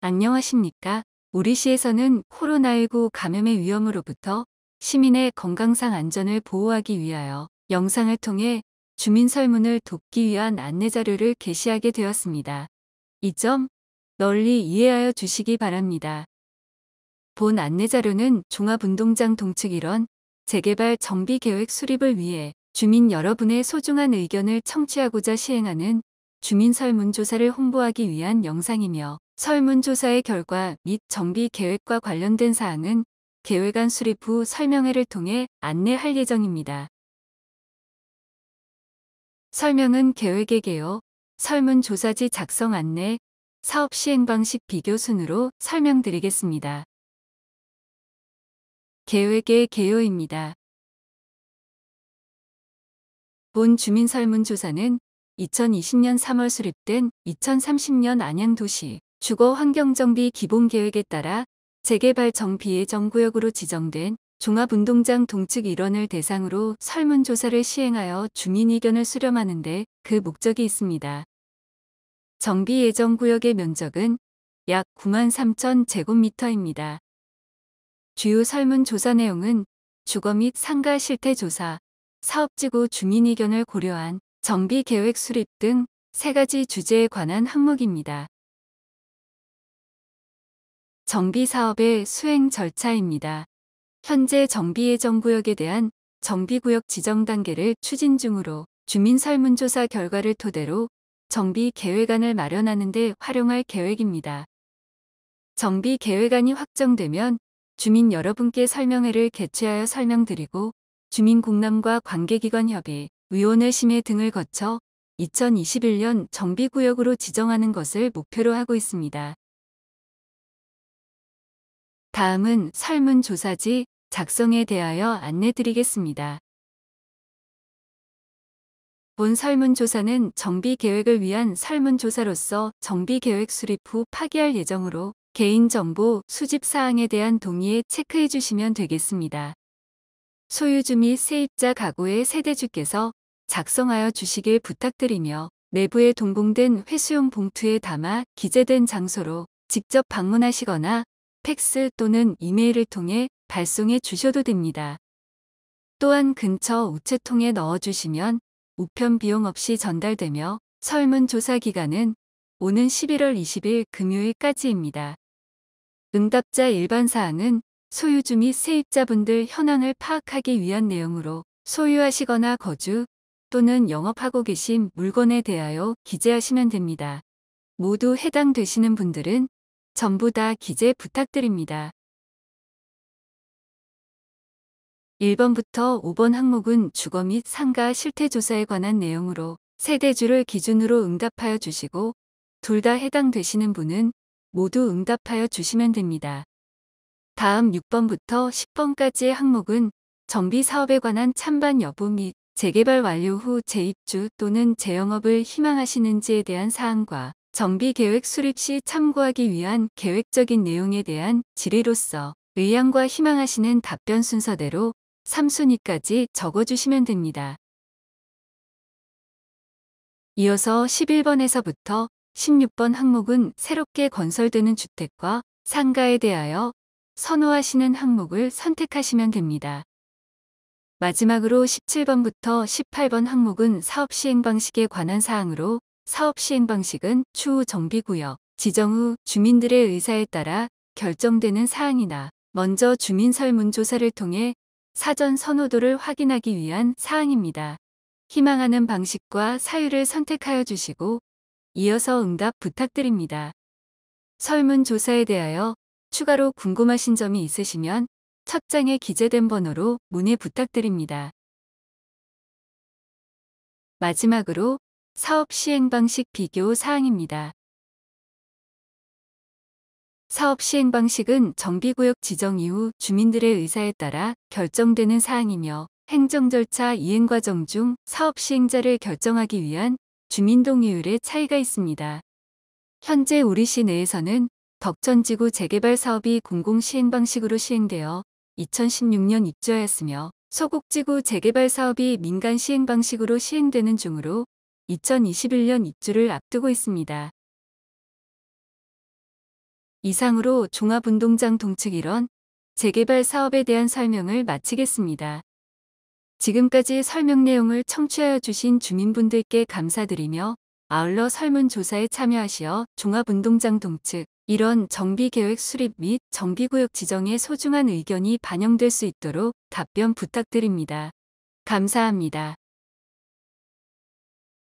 안녕하십니까? 우리 시에서는 코로나19 감염의 위험으로부터 시민의 건강상 안전을 보호하기 위하여 영상을 통해 주민 설문을 돕기 위한 안내 자료를 게시하게 되었습니다. 이 점 널리 이해하여 주시기 바랍니다. 본 안내 자료는 종합운동장 동측 일원 재개발 정비 계획 수립을 위해 주민 여러분의 소중한 의견을 청취하고자 시행하는 주민 설문조사를 홍보하기 위한 영상이며 설문조사의 결과 및 정비 계획과 관련된 사항은 계획안 수립 후 설명회를 통해 안내할 예정입니다. 설명은 계획의 개요, 설문조사지 작성 안내, 사업 시행 방식 비교 순으로 설명드리겠습니다. 계획의 개요입니다. 본 주민 설문조사는 2020년 3월 수립된 2030년 안양도시 주거 환경정비 기본계획에 따라 재개발 정비의 정구역으로 지정된 종합운동장 동측 일원을 대상으로 설문조사를 시행하여 주민 의견을 수렴하는 데 그 목적이 있습니다. 정비 예정 구역의 면적은 약 9만 3천 제곱미터입니다. 주요 설문조사 내용은 주거 및 상가 실태 조사, 사업지구 주민 의견을 고려한 정비 계획 수립 등 세 가지 주제에 관한 항목입니다. 정비 사업의 수행 절차입니다. 현재 정비 예정구역에 대한 정비구역 지정 단계를 추진 중으로 주민 설문조사 결과를 토대로 정비 계획안을 마련하는 데 활용할 계획입니다. 정비 계획안이 확정되면 주민 여러분께 설명회를 개최하여 설명드리고 주민 공람과 관계기관 협의, 위원회 심의 등을 거쳐 2021년 정비구역으로 지정하는 것을 목표로 하고 있습니다. 다음은 설문조사지 작성에 대하여 안내드리겠습니다. 본 설문조사는 정비계획을 위한 설문조사로서 정비계획 수립 후 파기할 예정으로 개인정보 수집사항에 대한 동의에 체크해 주시면 되겠습니다. 소유주 및 세입자 가구의 세대주께서 작성하여 주시길 부탁드리며 내부에 동봉된 회수용 봉투에 담아 기재된 장소로 직접 방문하시거나 팩스 또는 이메일을 통해 발송해 주셔도 됩니다. 또한 근처 우체통에 넣어주시면 우편 비용 없이 전달되며 설문조사 기간은 오는 11월 20일 금요일까지입니다. 응답자 일반 사항은 소유주 및 세입자분들 현황을 파악하기 위한 내용으로 소유하시거나 거주 또는 영업하고 계신 물건에 대하여 기재하시면 됩니다. 모두 해당되시는 분들은 전부 다 기재 부탁드립니다. 1번부터 5번 항목은 주거 및 상가 실태 조사에 관한 내용으로 세대주를 기준으로 응답하여 주시고 둘 다 해당되시는 분은 모두 응답하여 주시면 됩니다. 다음 6번부터 10번까지의 항목은 정비 사업에 관한 찬반 여부 및 재개발 완료 후 재입주 또는 재영업을 희망하시는지에 대한 사항과 정비계획 수립 시 참고하기 위한 계획적인 내용에 대한 질의로서 의향과 희망하시는 답변 순서대로 3순위까지 적어주시면 됩니다. 이어서 11번에서부터 16번 항목은 새롭게 건설되는 주택과 상가에 대하여 선호하시는 항목을 선택하시면 됩니다. 마지막으로 17번부터 18번 항목은 사업 시행 방식에 관한 사항으로 사업 시행 방식은 추후 정비구역, 지정 후 주민들의 의사에 따라 결정되는 사항이나 먼저 주민 설문조사를 통해 사전 선호도를 확인하기 위한 사항입니다. 희망하는 방식과 사유를 선택하여 주시고 이어서 응답 부탁드립니다. 설문조사에 대하여 추가로 궁금하신 점이 있으시면 첫 장에 기재된 번호로 문의 부탁드립니다. 마지막으로 사업 시행 방식 비교 사항입니다. 사업 시행 방식은 정비구역 지정 이후 주민들의 의사에 따라 결정되는 사항이며 행정 절차 이행 과정 중 사업 시행자를 결정하기 위한 주민 동의율의 차이가 있습니다. 현재 우리 시내에서는 덕천지구 재개발 사업이 공공 시행 방식으로 시행되어 2016년 입주하였으며 소곡지구 재개발 사업이 민간 시행 방식으로 시행되는 중으로 2021년 입주를 앞두고 있습니다. 이상으로 종합운동장 동측 1원 재개발 사업에 대한 설명을 마치겠습니다. 지금까지 설명 내용을 청취하여 주신 주민분들께 감사드리며 아울러 설문조사에 참여하시어 종합운동장 동측 1원 정비계획 수립 및 정비구역 지정에 소중한 의견이 반영될 수 있도록 답변 부탁드립니다. 감사합니다.